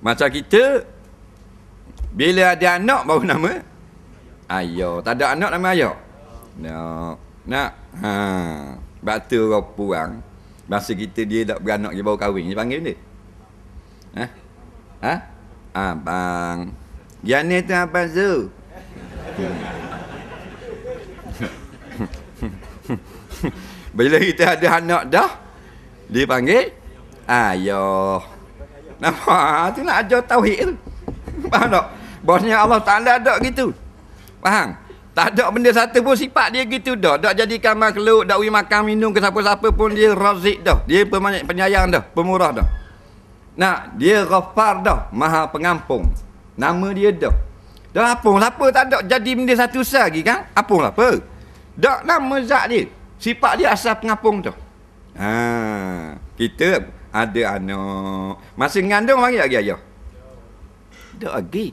Macam kita bila ada anak baru nama ayo. Tak ada anak nama ayo. No. Nak. Ha. Batu orang puang. Masa kita dia tak beranak dia baru kahwin dia panggil dia. Ha? Ha? Abang. Yang tu apa tu? Bila kita ada anak dah dia panggil, ayah. Nama ah, tu nak lah ajar tauhid tu. Faham tak? Bosnya Allah Taala dak gitu. Faham? Tak ada benda satu pun sifat dia gitu dah. Dak jadikan makhluk, dak uyi makan minum ke siapa-siapa pun dia razik dah. Dia pemanyak penyayang dah, pemurah dah. Nah, dia ghafar dah, maha pengampung. Nama dia dah. Dah apa? Siapa tak ada jadi benda satu sah lagi kan? Apa lah apa? Dak nama zat dia. Sifat dia asal pengampung tu. Ha, kita ada anak. Masih ngandung lagi lagi ayah. Tak lagi.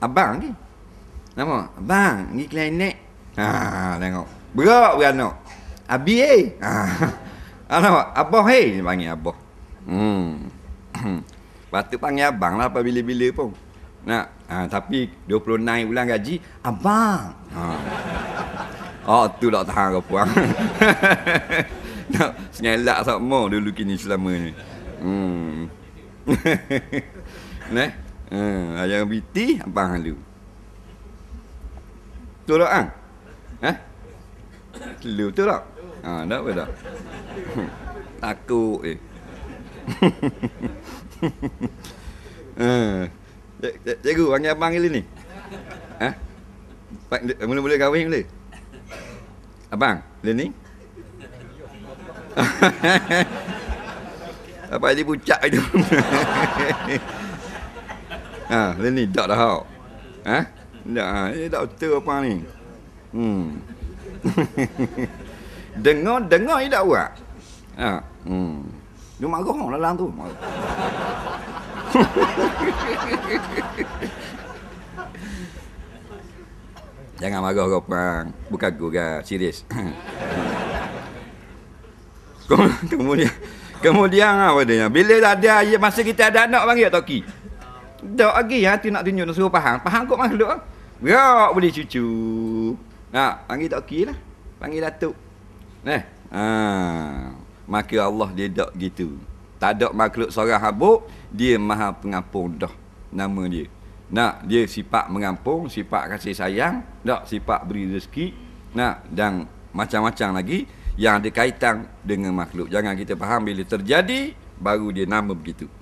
Abang lagi. Nama? Abang, pergi klinik. Ha, tengok. Berak beranak. Abi eh. Ha, ah, nama? Abah eh. Dia panggil abah. Hmm. Batu panggil abang lah apa bila-bila pun. Nak? Ha, tapi 29 bulan gaji, abang. Ha. Oh, tu lah tahan kau puang. Tak senyala sama mau dia lukis ni selama ni. Hmm. Neh. Hmm, ayang biti ha, apa halu. Tolak ah. Eh? Lu tolak. Ah, ha, dak beda. Aku eh. Eh, uh, cikgu panggil abang ni. Eh? Pak boleh mula kahwin boleh? Abang, Lenny? ni. apa ini pucat itu ha dia ni tak dah hau ha tak ha, ini tak betul apa ni hmm dengar dengar dia tak buat ha hmm malu marah dalam tu marah Jangan marah kau orang. Bukan gurau, serius kemudian kemudian apa dia bila dah ada masa kita ada anak panggil tak ki tak lagi hati nak tunjuk nak suruh faham faham kok makhluk ah? gerak boleh cucu nah panggil tak ki lah panggil datuk neh ha maka Allah dia tak gitu tak ada makhluk seorang habuk dia maha pengampun dah nama dia nak dia sifat mengampung sifat kasih sayang tak sifat beri rezeki nak dan macam-macam lagi yang ada kaitan dengan makhluk. Jangan kita faham bila terjadi baru dia nama begitu.